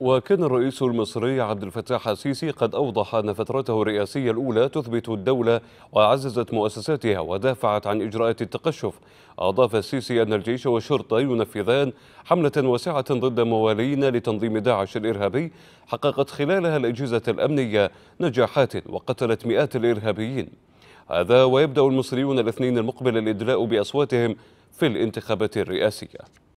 وكان الرئيس المصري عبد الفتاح السيسي قد أوضح أن فترته الرئاسية الأولى تثبت الدولة وعززت مؤسساتها ودافعت عن إجراءات التقشف أضاف السيسي أن الجيش والشرطة ينفذان حملة واسعة ضد موالين لتنظيم داعش الإرهابي حققت خلالها الأجهزة الأمنية نجاحات وقتلت مئات الإرهابيين هذا ويبدأ المصريون الاثنين المقبل الإدلاء بأصواتهم في الانتخابات الرئاسية